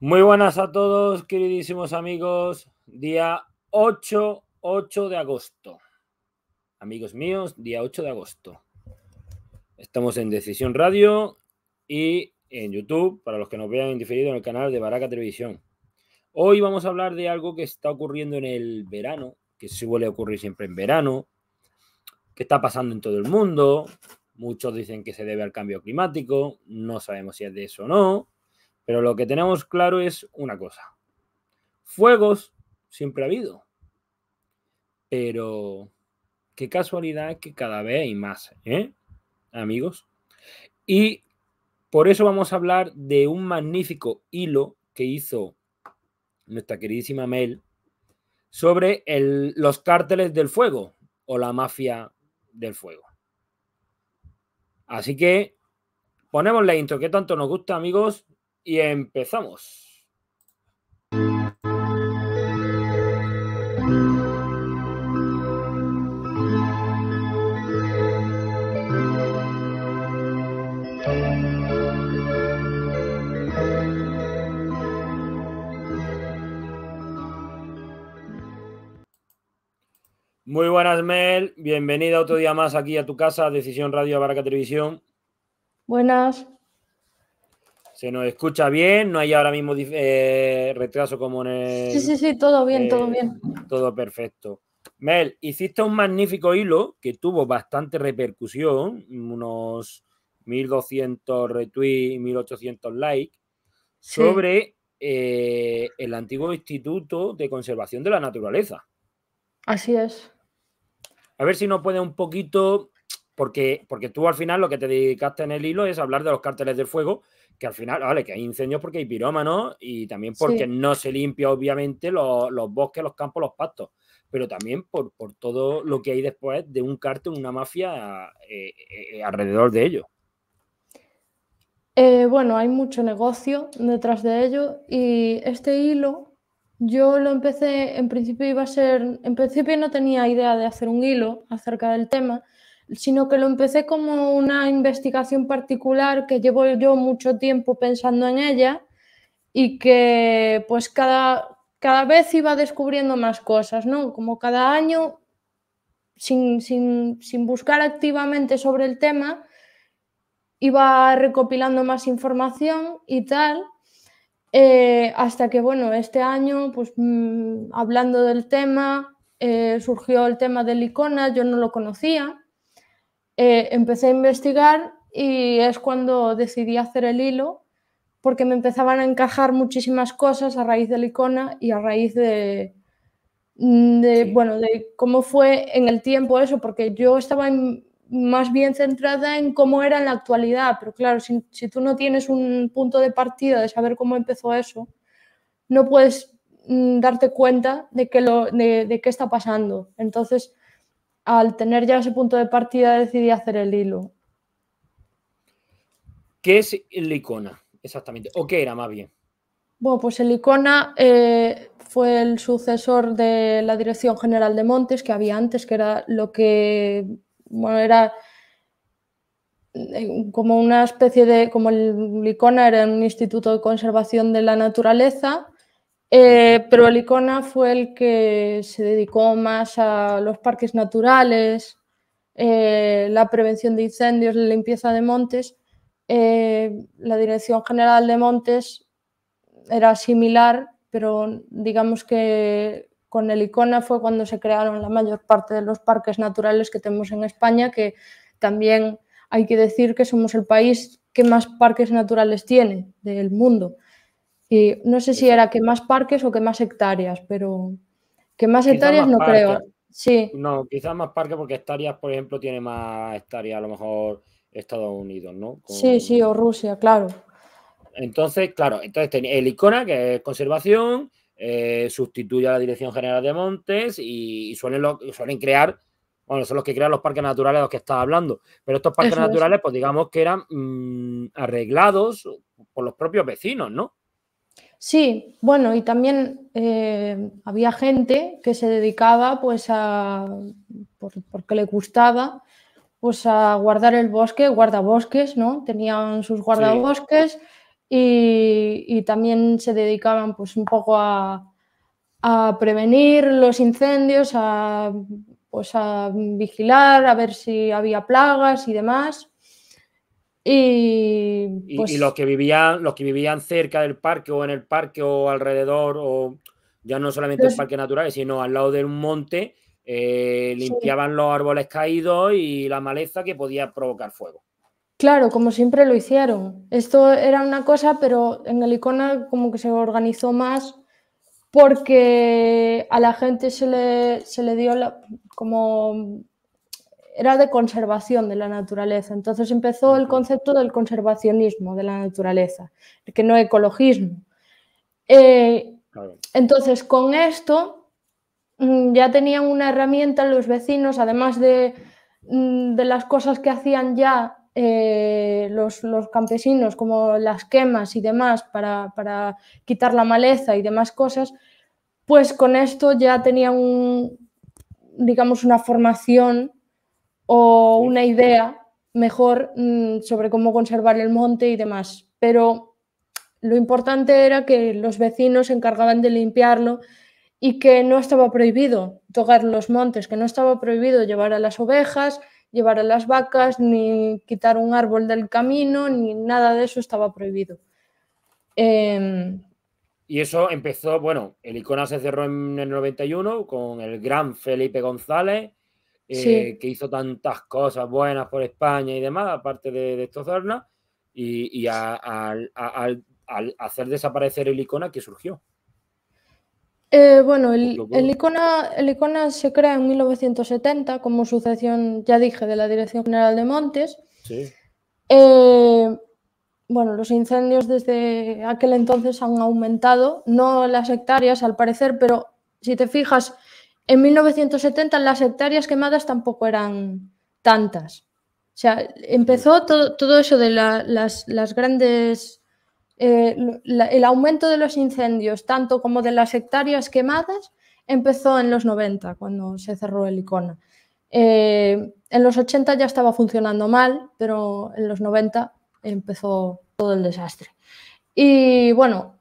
Muy buenas a todos, queridísimos amigos. Día 8, 8 de agosto. Amigos míos, día 8 de agosto. Estamos en Decisión Radio y en YouTube, para los que nos vean en diferido en el canal de Baraca Televisión. Hoy vamos a hablar de algo que está ocurriendo en el verano, que suele ocurrir siempre en verano, que está pasando en todo el mundo. Muchos dicen que se debe al cambio climático, no sabemos si es de eso o no pero lo que tenemos claro es una cosa. Fuegos siempre ha habido. Pero qué casualidad que cada vez hay más, ¿eh? Amigos. Y por eso vamos a hablar de un magnífico hilo que hizo nuestra queridísima Mel sobre los cárteles del fuego o la mafia del fuego. Así que ponemos la intro que tanto nos gusta, amigos, y empezamos. Muy buenas, Mel. Bienvenida otro día más aquí a tu casa, Decisión Radio barca Televisión. Buenas. Se nos escucha bien, no hay ahora mismo eh, retraso como en el. Sí, sí, sí, todo bien, todo eh, bien. Todo perfecto. Mel, hiciste un magnífico hilo que tuvo bastante repercusión, unos 1200 retweets y 1800 likes, sobre eh, el antiguo Instituto de Conservación de la Naturaleza. Así es. A ver si nos puede un poquito porque, porque tú al final lo que te dedicaste en el hilo es hablar de los cárteles del fuego, que al final, vale, que hay incendios porque hay pirómanos y también porque no se limpia obviamente los, bosques, los campos, los pastos, pero también por, por todo lo que hay después de un cártel, una mafia eh, eh, alrededor de ello. Eh, bueno, hay mucho negocio detrás de ello y este hilo yo lo empecé, en principio iba a ser, en principio no tenía idea de hacer un hilo acerca del tema, sino que lo empecé como una investigación particular que llevo yo mucho tiempo pensando en ella y que pues cada, vez iba descubriendo más cosas, ¿no? Como cada año, sin, buscar activamente sobre el tema, iba recopilando más información y tal, eh, hasta que, bueno, este año, pues mm, hablando del tema, eh, surgió el tema del icona, yo no lo conocía, eh, empecé a investigar y es cuando decidí hacer el hilo porque me empezaban a encajar muchísimas cosas a raíz de la icona y a raíz de, de bueno, de cómo fue en el tiempo eso, porque yo estaba más bien centrada en cómo era en la actualidad, pero claro, si, tú no tienes un punto de partida de saber cómo empezó eso, no puedes mm, darte cuenta de, que lo, de qué está pasando. Entonces, al tener ya ese punto de partida decidí hacer el hilo. ¿Qué es el icona? Exactamente. ¿O qué era más bien? Bueno, pues el icona eh, fue el sucesor de la Dirección General de Montes que había antes, que era lo que, bueno, era eh, como una especie de, como el icona era un instituto de conservación de la naturaleza eh, pero pero icona fue el que se dedicó más a los parques naturales, eh, la prevención de incendios, la limpieza de montes. Eh, la Dirección General de Montes era similar, pero digamos que con el ICONA fue cuando se crearon la mayor parte de los parques naturales que tenemos en España, que también hay que decir que somos el país que más parques naturales tiene del mundo. Y no sé si era que más parques o que más hectáreas, pero que más hectáreas no creo. Sí. No, quizás más parques porque hectáreas, por ejemplo, tiene más hectáreas a lo mejor Estados Unidos, ¿no? Sí, sí, o Rusia, claro. Entonces, claro, entonces el ICONA, que es conservación, eh, sustituye a la Dirección General de Montes y, suelen, suelen crear bueno, son los que crean los parques naturales de los que estaba hablando. Pero estos parques naturales, pues digamos que eran mm, arreglados por los propios vecinos, ¿no? Sí, bueno, y también eh, había gente que se dedicaba, pues, a, porque le gustaba, pues, a guardar el bosque, guardabosques, ¿no? Tenían sus guardabosques y, también se dedicaban, pues, un poco a, a prevenir los incendios, a, pues, a vigilar, a ver si había plagas y demás. Y, pues los que vivían, los que vivían cerca del parque o en el parque o alrededor, o ya no solamente en en parque natural, sino al lado de un monte, eh, limpiaban los árboles caídos y la maleza que podía provocar fuego. Claro, como siempre lo hicieron. Esto era una cosa, pero en el como que se organizó más porque a la gente se le, se le dio la, como era de conservación de la naturaleza. Entonces empezó el concepto del conservacionismo de la naturaleza, que no ecologismo. Eh, entonces, con esto mm, ya tenían una herramienta los vecinos, además de, mm, las cosas que hacían ya eh, los, campesinos, como las quemas y demás, para, para quitar la maleza y demás cosas, pues con esto ya tenían un, digamos, una formación o una idea mejor mm, sobre cómo conservar el monte y demás. Pero lo importante era que los vecinos se encargaban de limpiarlo y que no estaba prohibido tocar los montes, que no estaba prohibido llevar a las ovejas, llevar a las vacas, ni quitar un árbol del camino, ni nada de eso estaba prohibido. Em, y eso empezó, bueno, el Icona se cerró en el 91 con el gran Felipe González, eh, que hizo tantas cosas buenas por España y demás, aparte de, de estos y, al hacer desaparecer el icona que surgió. Eh, bueno, el, el, icona, el icona se crea en 1970 como sucesión, ya dije, de la Dirección General de Montes. Sí. Eh, bueno, los incendios desde aquel entonces han aumentado, no las hectáreas al parecer, pero si te fijas, en 1970 las hectáreas quemadas tampoco eran tantas. O sea, empezó todo, eso de las, grandes... Eh, el aumento de los incendios, tanto como de las hectáreas quemadas, empezó en los 90, cuando se cerró el Icona. Eh, en los 80 ya estaba funcionando mal, pero en los 90 empezó todo el desastre. Y bueno,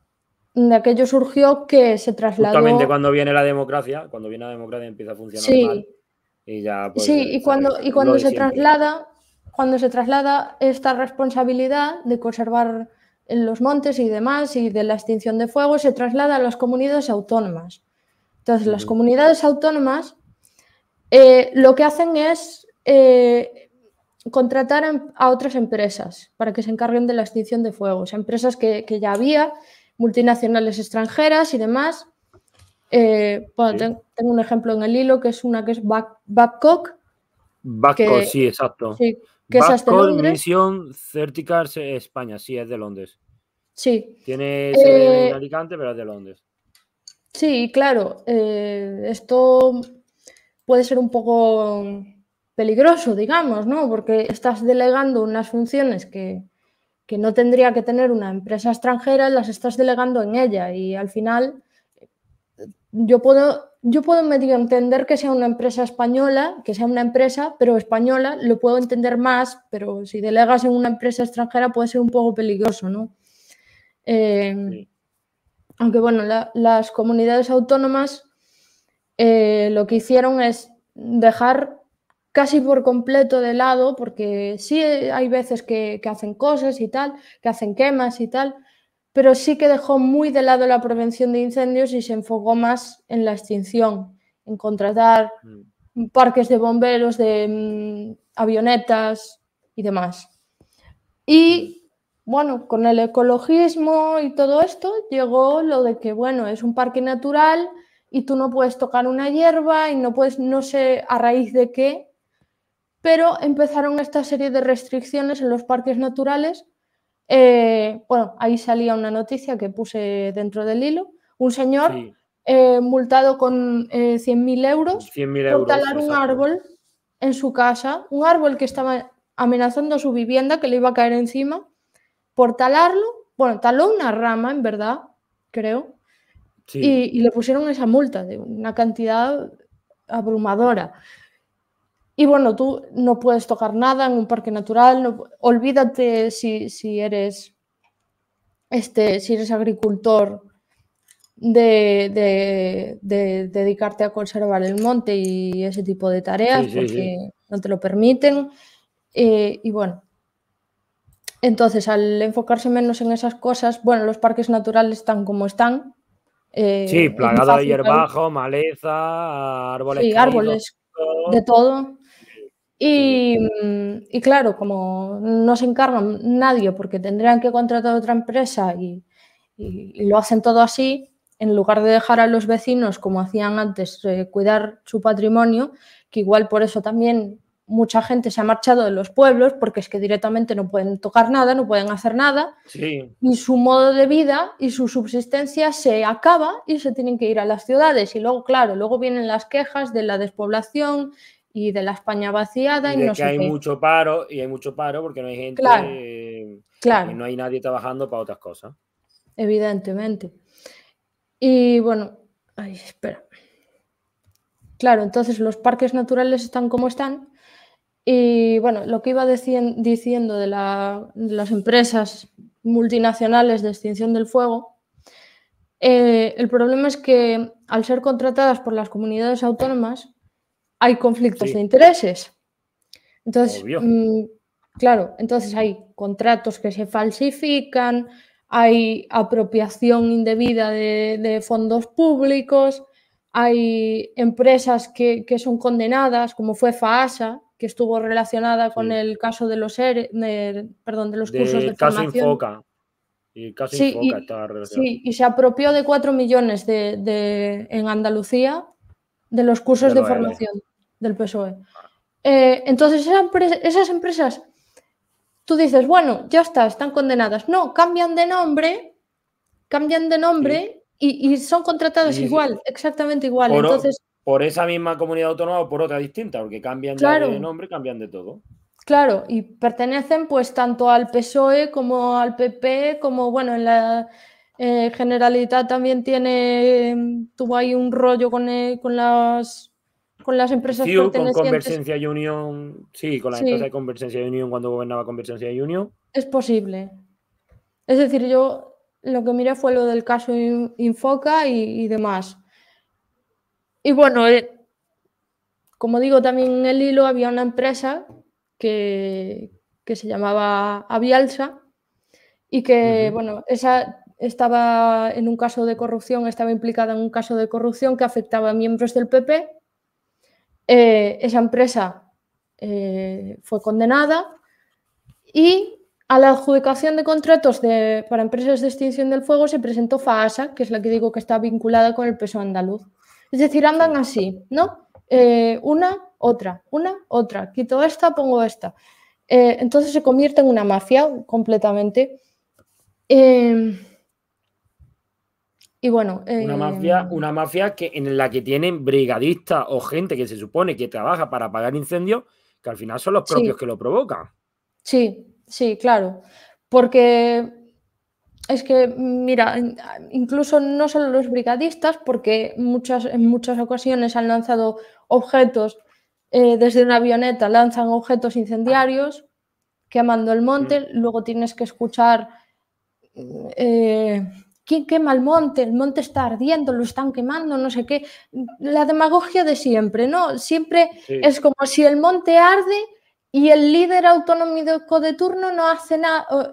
de aquello surgió que se trasladó. Justamente cuando viene la democracia, cuando viene la democracia empieza a funcionar sí. mal. Y ya, pues, sí, y cuando, y cuando se traslada, cuando se traslada esta responsabilidad de conservar los montes y demás y de la extinción de fuego, se traslada a las comunidades autónomas. Entonces, las comunidades autónomas eh, lo que hacen es eh, contratar a otras empresas para que se encarguen de la extinción de fuegos, empresas que, que ya había multinacionales extranjeras y demás. Eh, tengo un ejemplo en el hilo que es una que es Babcock. Babcock, sí, exacto. es Misión Certicars eh, España, sí, es de Londres. Sí. Tiene sede eh, Alicante, pero es de Londres. Sí, claro. esto puede ser un poco peligroso, digamos, ¿no? Porque estás delegando unas funciones que, que no tendría que tener una empresa extranjera, las estás delegando en ella y al final yo puedo, yo puedo medio entender que sea una empresa española, que sea una empresa, pero española, lo puedo entender más, pero si delegas en una empresa extranjera puede ser un poco peligroso, ¿no? Eh, aunque bueno, las comunidades autónomas eh, lo que hicieron es dejar casi por completo de lado, porque sí hay veces que, hacen cosas y tal, que hacen quemas y tal, pero sí que dejó muy de lado la prevención de incendios y se enfocó más en la extinción, en contratar mm. parques de bomberos, de mm, avionetas y demás. Y mm. bueno, con el ecologismo y todo esto llegó lo de que, bueno, es un parque natural y tú no puedes tocar una hierba y no puedes, no sé a raíz de qué, pero empezaron esta serie de restricciones en los parques naturales. Eh, bueno, ahí salía una noticia que puse dentro del hilo. Un señor eh, multado con 100.000 eh, euros, por talar un árbol en su casa, un árbol que estaba amenazando su vivienda, que le iba a caer encima, por talarlo, bueno, taló una rama, en verdad, creo, y, y le pusieron esa multa de una cantidad abrumadora. Y bueno, tú no puedes tocar nada en un parque natural, olvídate si, eres, este, si eres agricultor de, dedicarte a conservar el monte y ese tipo de tareas porque no te lo permiten. Eh, y bueno, entonces al enfocarse menos en esas cosas, bueno, los parques naturales están como están. Eh, sí, plagado de hierbajo, maleza, árboles. Sí, árboles, de todo. Mm, y, claro, como no se encargan nadie porque tendrían que contratar otra empresa y, lo hacen todo así, en lugar de dejar a los vecinos, como hacían antes, eh, cuidar su patrimonio, que igual por eso también mucha gente se ha marchado de los pueblos porque es que directamente no pueden tocar nada, no pueden hacer nada y su modo de vida y su subsistencia se acaba y se tienen que ir a las ciudades y luego, claro, luego vienen las quejas de la despoblación y de la España vaciada y, que hay mucho paro y hay mucho paro porque no hay gente eh, claro, Y no hay nadie trabajando para otras cosas evidentemente y bueno ay, espera claro entonces los parques naturales están como están y bueno lo que iba diciendo de, de, las empresas multinacionales de extinción del fuego eh, el problema es que al ser contratadas por las comunidades autónomas hay conflictos de intereses. Entonces, mm, claro, entonces hay contratos que se falsifican, hay apropiación indebida de, fondos públicos, hay empresas que, son condenadas, como fue FAASA, que estuvo relacionada con el caso de los, perdón, de los cursos de formación. Y casi sí, y, y se apropió de 4 millones de, en Andalucía de los cursos de, formación del PSOE. Eh, entonces, esas, empresas, tú dices, bueno, ya está, están condenadas. No, cambian de nombre, cambian de nombre y, son contratados igual, exactamente igual. Por, entonces, por esa misma comunidad autónoma o por otra distinta, porque cambian de nombre, cambian de todo. Claro, y pertenecen pues tanto al PSOE como al PP, como bueno, en la eh, Generalitat también tiene, em, tuvo ahí un rollo con, eh, con las con las empresas con Convergencia Union, sí, con la de Convergencia Union cuando gobernaba Convergencia Union. Es posible. Es decir, yo lo que miré fue lo del caso Infoca y, demás. Y bueno, eh, como digo, también en el hilo había una empresa que, se llamaba Avialsa y que, bueno, esa estaba en un caso de corrupción, estaba implicada en un caso de corrupción que afectaba a miembros del PP. Eh, esa empresa eh, fue condenada y a la adjudicación de contratos para empresas de extinción del fuego se presentó FAASA, que es la que digo que está vinculada con el peso andaluz. Es decir, andan así, ¿no? Eh, una, otra, una, otra. Quito esta, pongo esta. entonces se convierte en una mafia completamente. Una, mafia, em, una mafia que, en la que tienen brigadistas o gente que se supone que trabaja para apagar incendios, que al final son los propios que lo provocan. Sí, sí, claro. Porque es que, mira, incluso no solo los brigadistas, porque muchas, en muchas ocasiones han lanzado objetos eh, desde una avioneta, lanzan objetos incendiarios quemando el monte, mm. luego tienes que escuchar. Eh, ¿Quién quema el monte? El monte está ardiendo, lo están quemando, no sé qué. La demagogia de siempre, ¿no? Siempre es como si el monte arde y el líder autonómico de turno no, hace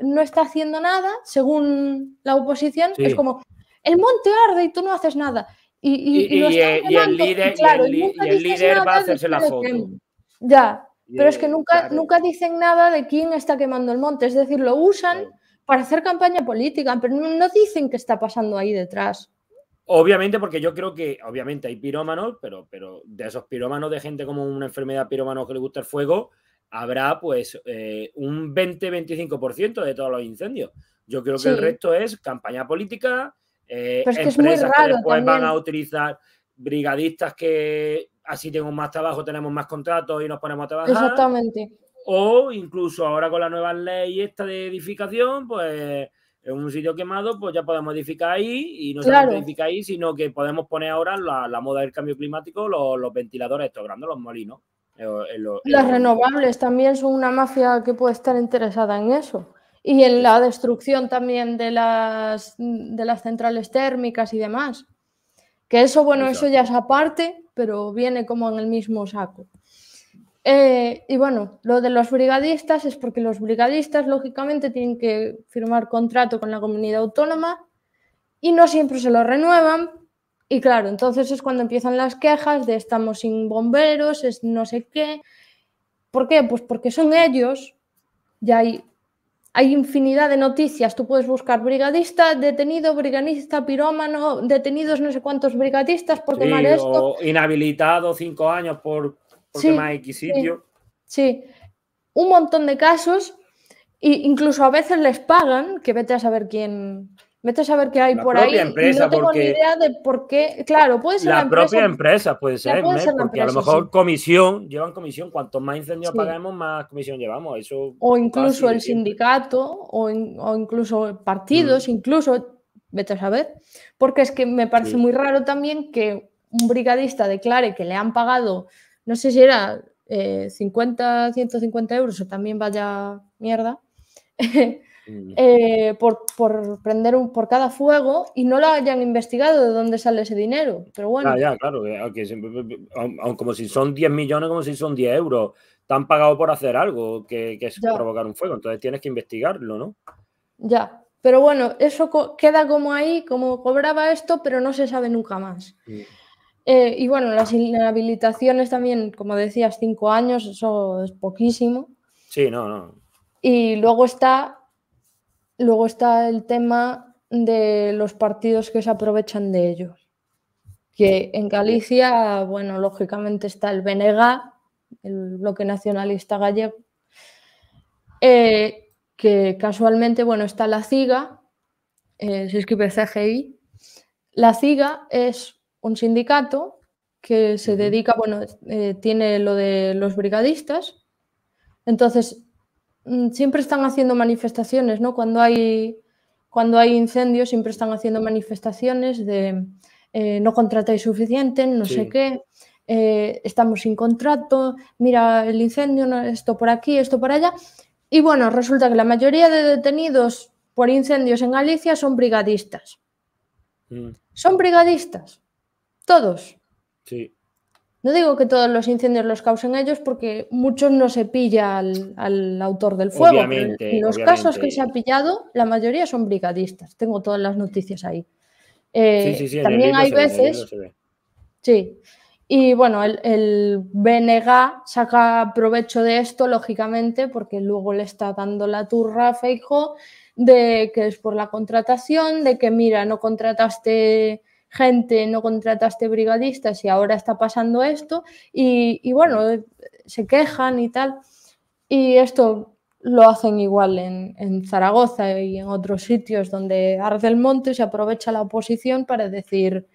no está haciendo nada, según la oposición. Es como, el monte arde y tú no haces nada. Y, el líder, el, líder va a hacerse la foto. ya, pero es que nunca, nunca dicen nada de quién está quemando el monte, es decir, lo usan para hacer campaña política, pero no dicen qué está pasando ahí detrás. Obviamente, porque yo creo que, obviamente, hay pirómanos, pero, pero de esos pirómanos, de gente como una enfermedad pirómano que le gusta el fuego, habrá pues eh, un 20-25% de todos los incendios. Yo creo que el resto es campaña política, eh, empresas que, que después van a utilizar brigadistas que así tenemos más trabajo, tenemos más contratos y nos ponemos a trabajar. Exactamente. O incluso ahora con la nueva ley esta de edificación, pues en un sitio quemado, pues ya podemos edificar ahí y no solo edificar ahí, sino que podemos poner ahora la, la moda del cambio climático, los, ventiladores estos grandes, los molinos. Eh, las renovables también son una mafia que puede estar interesada en eso. Y en la destrucción también de las, de las centrales térmicas y demás. Que eso, bueno, eso ya es aparte, pero viene como en el mismo saco. Eh, y bueno, lo de los brigadistas es porque los brigadistas, lógicamente, tienen que firmar contrato con la comunidad autónoma y no siempre se lo renuevan. Y claro, entonces es cuando empiezan las quejas de estamos sin bomberos, es no sé qué. ¿Por qué? Pues porque son ellos, y hay, hay infinidad de noticias. Tú puedes buscar brigadista, detenido, brigadista, pirómano, detenidos no sé cuántos brigadistas porque sí, mal esto. O inhabilitado cinco años por sí, un montón de casos, incluso a veces les pagan, que vete a saber quién. Vete a saber qué hay por ahí. no tengo ni idea de por qué. Claro, puede ser la, propia empresa, puede ser, ¿eh? porque a lo mejor comisión, llevan comisión. cuanto más incendios pagamos, más comisión llevamos. Eso o incluso el sindicato, o, incluso partidos, mm. incluso, vete a saber. Porque es que me parece muy raro también que un brigadista declare que le han pagado no sé si era 50, eh, 150 euros o también vaya mierda, mm. eh, por, prender un, por cada fuego y no lo hayan investigado de dónde sale ese dinero. Pero bueno. ya, claro, eh, aunque como si son 10 millones, como si son 10 euros, te han pagado por hacer algo que, es provocar un fuego, entonces tienes que investigarlo, ¿no? Ya, pero bueno, eso queda como ahí, como cobraba esto, pero no se sabe nunca más. Sí. Mm. Eh, y bueno, las inhabilitaciones también, como decías, cinco años, eso es poquísimo. Sí, no, no. Y luego está, luego está el tema de los partidos que se aprovechan de ellos. Que en Galicia, bueno, lógicamente está el BNG el bloque nacionalista gallego, eh, que casualmente, bueno, está la CIGA, eh, se escribe CGI. La CIGA es un sindicato que se dedica, bueno, eh, tiene lo de los brigadistas. Entonces, mm, siempre están haciendo manifestaciones, ¿no? Cuando hay, cuando hay incendios, siempre están haciendo manifestaciones de eh, no contratáis suficiente, no sé qué, eh, estamos sin contrato, mira el incendio, esto por aquí, esto por allá. Y bueno, resulta que la mayoría de detenidos por incendios en Galicia son brigadistas. Mm. Son brigadistas. Todos. Sí. No digo que todos los incendios los causen ellos porque muchos no se pilla al, autor del fuego. Obviamente, los casos que se ha pillado, la mayoría son brigadistas. Tengo todas las noticias ahí. Eh, sí, sí, sí, también hay veces... sí. Y bueno, el, el, BNG saca provecho de esto, lógicamente, porque luego le está dando la turra a Feijo de que es por la contratación, de que mira, no contrataste gente, no contrataste brigadistas y ahora está pasando esto, y, bueno, mm. se quejan y tal. Y esto lo hacen igual en, en, Zaragoza y en otros sitios donde arde el monte, se aprovecha la oposición para decir,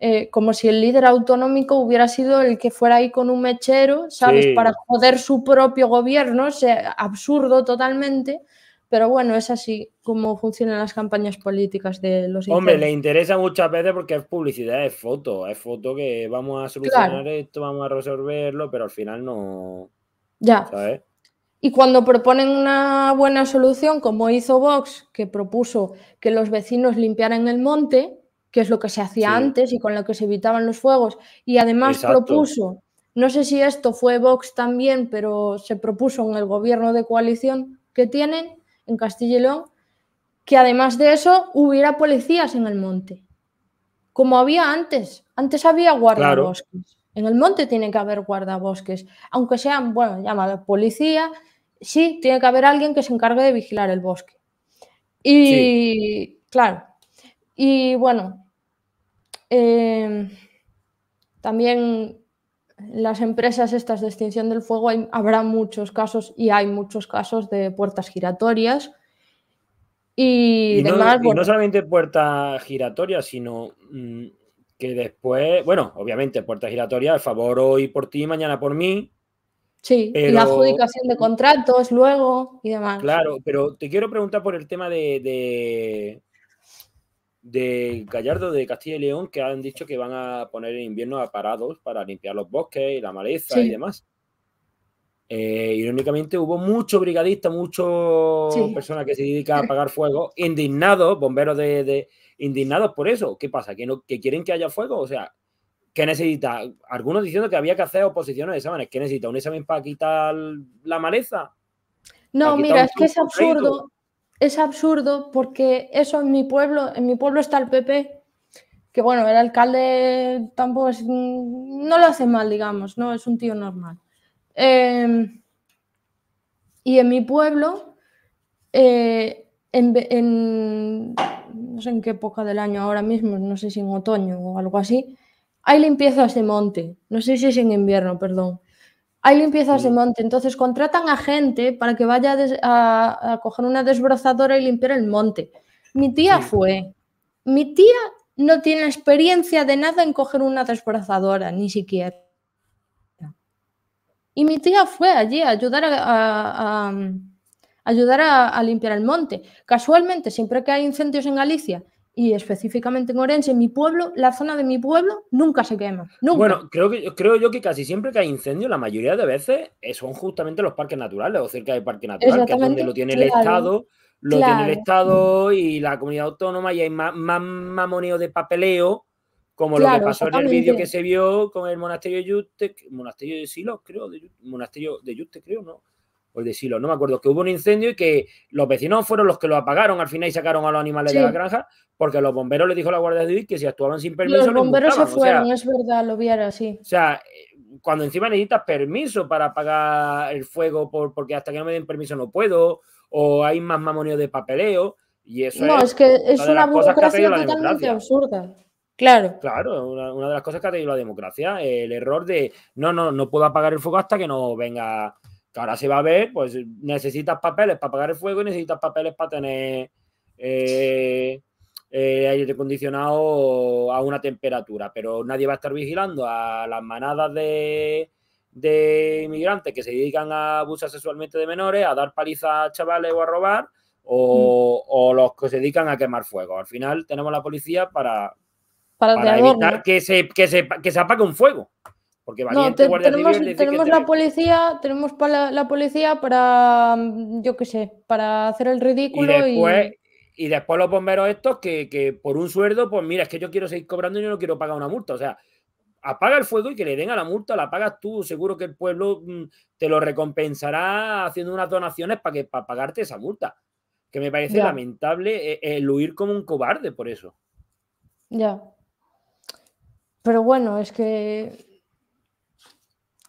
eh, como si el líder autonómico hubiera sido el que fuera ahí con un mechero, ¿sabes? Para poder su propio gobierno, absurdo totalmente, pero bueno, es así como funcionan las campañas políticas de los... Hombre, le interesa muchas veces porque es publicidad, es foto, es foto que vamos a solucionar esto, vamos a resolverlo, pero al final no... Ya. ¿sabes? Y cuando proponen una buena solución, como hizo Vox, que propuso que los vecinos limpiaran el monte, que es lo que se hacía antes y con lo que se evitaban los fuegos, y además propuso, no sé si esto fue Vox también, pero se propuso en el gobierno de coalición que tienen en Castilla que además de eso hubiera policías en el monte, como había antes. Antes había guardabosques. En el monte tiene que haber guardabosques, aunque sean, bueno, llamada policía, sí, tiene que haber alguien que se encargue de vigilar el bosque. Y, claro, y bueno, eh, también las empresas estas de extinción del fuego habrá muchos casos y hay muchos casos de puertas giratorias. Y, no, solamente puertas giratorias, sino mm, que después, bueno, obviamente puertas giratorias, el favor hoy por ti, mañana por mí. Sí, la adjudicación de contratos luego y demás. Claro, pero te quiero preguntar por el tema de de Gallardo de Castilla y León que han dicho que van a poner en invierno parados para limpiar los bosques y la maleza y demás. Eh, irónicamente hubo muchos brigadistas, mucho personas que se dedica a apagar fuego, indignados, bomberos de, indignados por eso. ¿Qué pasa? ¿Que, no, ¿Que quieren que haya fuego? O sea, ¿qué necesita? Algunos diciendo que había que hacer oposiciones de exámenes. ¿Qué necesita? ¿Un examen para quitar la maleza? No, mira, es que es absurdo es absurdo porque eso en mi pueblo, en mi pueblo está el PP, que bueno, el alcalde tampoco es, mm, no lo hace mal, digamos, ¿no? Es un tío normal. Em, y en mi pueblo, eh, en, no sé en qué época del año ahora mismo, no sé si en otoño o algo así, hay limpiezas de monte, no sé si es en invierno, perdón hay limpiezas de monte, entonces contratan a gente para que vaya a, coger una desbrozadora y limpiar el monte. Mi tía fue. Mi tía no tiene experiencia de nada en coger una desbrozadora, ni siquiera. Y mi tía fue allí ayudar a ayudar a, limpiar el monte. Casualmente, siempre que hay incendios en Galicia, y específicamente en Orense, en mi pueblo, la zona de mi pueblo, nunca se quema. Nunca. Bueno, creo, que, creo yo que casi siempre que hay incendio, la mayoría de veces eh, son justamente los parques naturales o cerca de parque natural, que es donde lo tiene el Estado, lo tiene el Estado y la comunidad autónoma y hay más, más mamoneo de papeleo, como lo que pasó en el vídeo que se vio con el monasterio de Yuste, monasterio de Silos, creo, monasterio de Yuste, creo, ¿no? de decirlo, no me acuerdo, que hubo un incendio y que los vecinos fueron los que lo apagaron al final y sacaron a los animales de la granja, porque los bomberos les dijo a la Guardia Civil que si actuaban sin permiso. Los bomberos se fueron, es verdad, lo viera, así. O sea, cuando encima necesitas permiso para apagar el fuego, porque hasta que no me den permiso no puedo, o hay más mamonio de papeleo, y eso no, es. que es una, democracia totalmente absurda. Claro. Claro, una, una, de las cosas que ha tenido la democracia, el error de no, no, no puedo apagar el fuego hasta que no venga que ahora se va a ver, pues necesitas papeles para apagar el fuego y necesitas papeles para tener eh, eh, aire acondicionado a una temperatura, pero nadie va a estar vigilando a las manadas de, inmigrantes que se dedican a abusar sexualmente de menores, a dar palizas a chavales o a robar, mm. o, los que se dedican a quemar fuego. Al final tenemos la policía para, para, evitar que que, se, que se apague un fuego. Porque valiente no, tenemos, la policía, tenemos para la, policía para, mm, yo qué sé, para hacer el ridículo y... Después, y... después los bomberos estos que, por un sueldo, pues mira, es que yo quiero seguir cobrando y yo no quiero pagar una multa. O sea, apaga el fuego y que le den a la multa, la pagas tú. Seguro que el pueblo mm, te lo recompensará haciendo unas donaciones para, que, para pagarte esa multa. Que me parece lamentable eh, eh, el huir como un cobarde por eso. Ya. Pero bueno, es que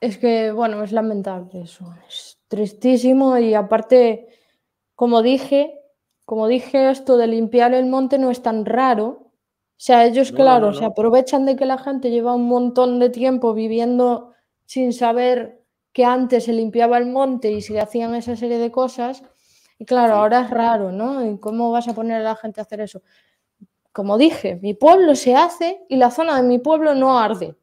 es que, bueno, es lamentable eso. Es tristísimo y aparte, como dije, como dije, esto de limpiar el monte no es tan raro. O sea, ellos, claro, se aprovechan de que la gente lleva un montón de tiempo viviendo sin saber que antes se limpiaba el monte y se hacían esa serie de cosas. Y claro, ahora es raro, ¿no? cómo vas a poner a la gente a hacer eso? Como dije, mi pueblo se hace y la zona de mi pueblo no arde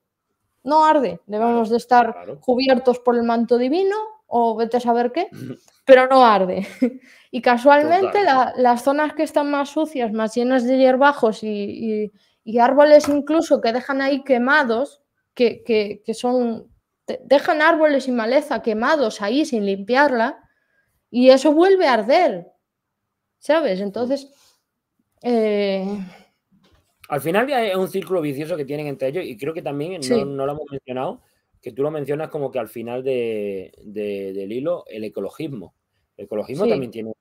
no arde, debemos de estar cubiertos por el manto divino o vete a saber qué, mm. pero no arde. Y casualmente las zonas que están más sucias, más llenas de hierbajos y, árboles incluso que dejan ahí quemados, que, son, dejan árboles y maleza quemados ahí sin limpiarla, y eso vuelve a arder, ¿sabes? Mm. Entonces... Eh, al final es un círculo vicioso que tienen entre ellos y creo que también no, lo hemos mencionado, que tú lo mencionas como que al final del hilo el ecologismo. El ecologismo también tiene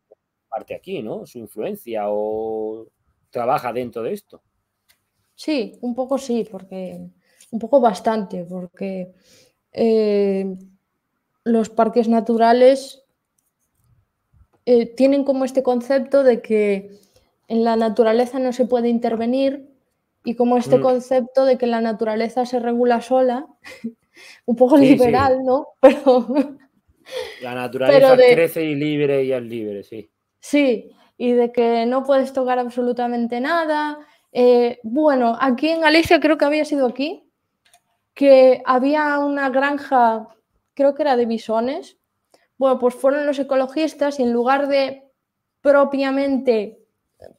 parte aquí, ¿no? Su influencia o trabaja dentro de esto. Sí, un poco sí, porque un poco bastante, porque eh, los parques naturales eh, tienen como este concepto de que en la naturaleza no se puede intervenir y como este mm. concepto de que la naturaleza se regula sola, un poco liberal, ¿no? Pero. La naturaleza crece y libre y es libre, sí. Sí, y de que no puedes tocar absolutamente nada. Eh, bueno, aquí en Galicia, creo que había sido aquí, que había una granja, creo que era de bisones. Bueno, pues fueron los ecologistas y en lugar de propiamente,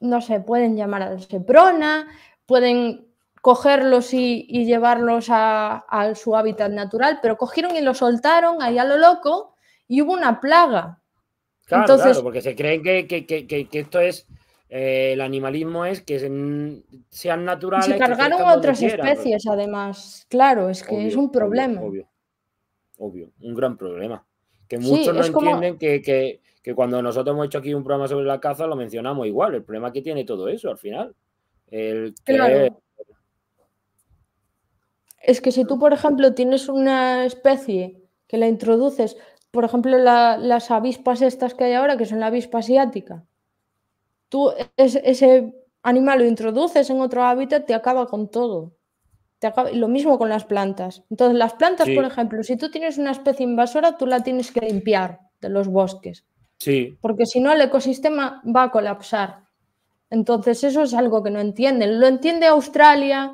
no sé, pueden llamar a la seprona, pueden cogerlos y, llevarlos a, su hábitat natural, pero cogieron y lo soltaron ahí a lo loco y hubo una plaga. Claro, porque se creen que, esto es, eh, el animalismo es que sean naturales. Se cargaron a otras especies, además. Claro, es que es un problema. Obvio, obvio, un gran problema. Que muchos no entienden que, cuando nosotros hemos hecho aquí un programa sobre la caza lo mencionamos igual, el problema que tiene todo eso al final claro. Es que si tú, por ejemplo, tienes una especie que la introduces, por ejemplo, las avispas estas que hay ahora, que son la avispa asiática, tú ese animal lo introduces en otro hábitat, te acaba con todo. Te acaba, lo mismo con las plantas. Entonces, las plantas, por ejemplo, si tú tienes una especie invasora, tú la tienes que limpiar de los bosques. Sí. Porque si no, el ecosistema va a colapsar. Entonces eso es algo que no entienden. Lo entiende Australia,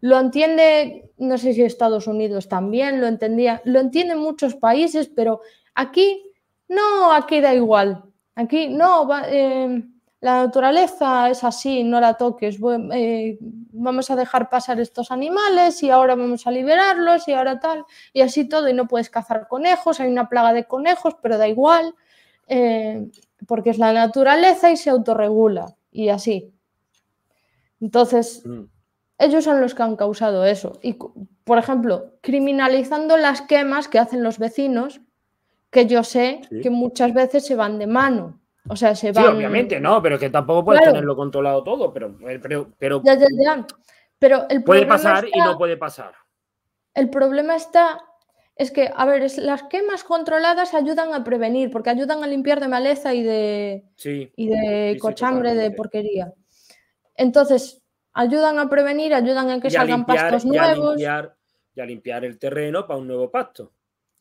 lo entiende, no sé si Estados Unidos también, lo entendía, lo entienden muchos países, pero aquí no, aquí da igual. Aquí no, eh, la naturaleza es así, no la toques. Eh, vamos a dejar pasar estos animales y ahora vamos a liberarlos y ahora tal, y así todo, y no puedes cazar conejos, hay una plaga de conejos, pero da igual, eh, porque es la naturaleza y se autorregula y así. Entonces, mm. ellos son los que han causado eso. Y, por ejemplo, criminalizando las quemas que hacen los vecinos, que yo sé que muchas veces se van de mano. O sea, se van. obviamente, no, pero que tampoco puede tenerlo controlado todo, pero. Eh, pero, pero, puede pasar y no puede pasar. El problema está es que, a ver, las quemas controladas ayudan a prevenir, porque ayudan a limpiar de maleza y de, y de cochambre, de porquería. Entonces, ayudan a prevenir, ayudan a que salgan pastos nuevos. Y a, limpiar, el terreno para un nuevo pasto.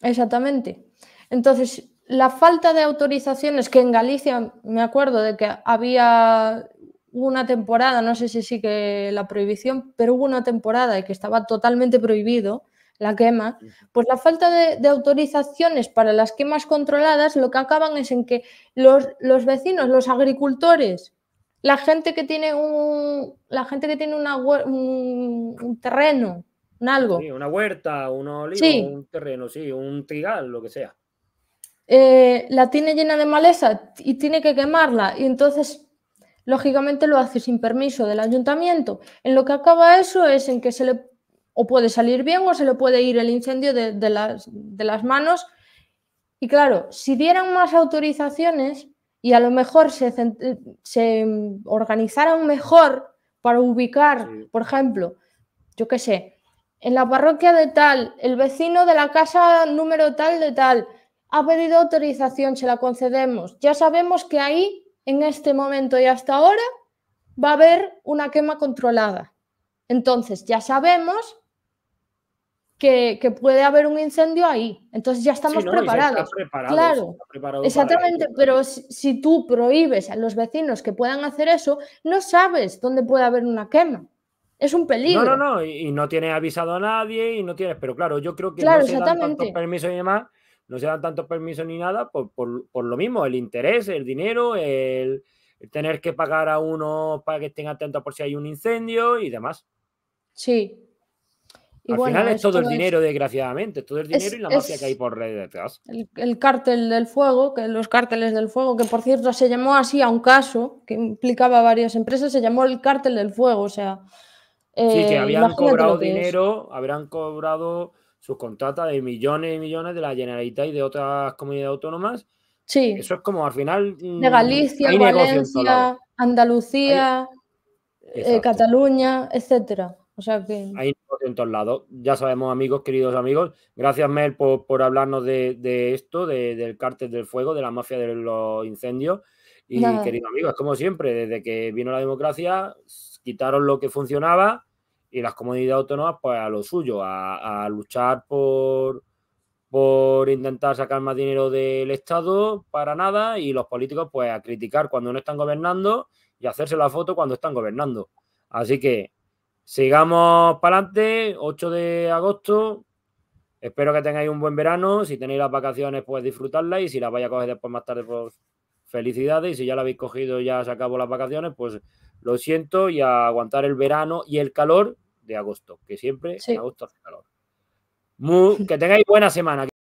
Exactamente. Entonces, la falta de autorizaciones, que en Galicia me acuerdo de que había una temporada, no sé si sigue la prohibición, pero hubo una temporada y que estaba totalmente prohibido la quema, pues la falta de, autorizaciones para las quemas controladas lo que acaban es en que los, los vecinos, los agricultores, la gente que tiene un, la gente que tiene una, un, terreno, un algo. Sí, una huerta, un olivo, un terreno, sí, un trigal, lo que sea. Eh, la tiene llena de maleza y tiene que quemarla y entonces lógicamente lo hace sin permiso del ayuntamiento. En lo que acaba eso es en que se le o puede salir bien o se le puede ir el incendio de, las, manos. Y claro, si dieran más autorizaciones y a lo mejor se, se organizaran mejor para ubicar, por ejemplo, yo qué sé, en la parroquia de tal, el vecino de la casa número tal de tal ha pedido autorización, se la concedemos. Ya sabemos que ahí, en este momento y hasta ahora, va a haber una quema controlada. Entonces, ya sabemos que, puede haber un incendio ahí. Entonces ya estamos preparados. claro, exactamente, pero si, tú prohíbes a los vecinos que puedan hacer eso, no sabes dónde puede haber una quema. Es un peligro. No, no, no, y, no tienes avisado a nadie y no tienes, pero claro, yo creo que no se dan tantos permisos y demás, no se dan tantos permiso ni nada por, lo mismo, el interés, el dinero, el, tener que pagar a uno para que estén atentos por si hay un incendio y demás. Sí, al final es todo el dinero, desgraciadamente, todo el dinero y la mafia que hay por redes. detrás. El, cártel del fuego, que los cárteles del fuego, que por cierto se llamó así a un caso que implicaba varias empresas, se llamó el cártel del fuego, o sea... sí, que eh, habían cobrado dinero, habrán cobrado sus contratas de millones y millones de la Generalitat y de otras comunidades autónomas. Sí. Eso es como al final... Mm, de Galicia, Valencia, Andalucía, eh, Cataluña, etcétera. O sea que en todos lados. Ya sabemos, amigos, queridos amigos. Gracias, Mel, por, hablarnos de, esto, del cártel del fuego, de la mafia de los incendios. Y, queridos amigos, como siempre, desde que vino la democracia, quitaron lo que funcionaba y las comunidades autónomas, pues a lo suyo, a, a luchar por, por intentar sacar más dinero del Estado para nada y los políticos pues a criticar cuando no están gobernando y hacerse la foto cuando están gobernando. Así que Sigamos para adelante, 8 de agosto. Espero que tengáis un buen verano. Si tenéis las vacaciones, pues disfrutarlas. Y si las vais a coger después más tarde, pues felicidades. Y si ya la habéis cogido, ya se acabó las vacaciones, pues lo siento. Y a aguantar el verano y el calor de agosto, que siempre en agosto hace calor. que tengáis buena semana.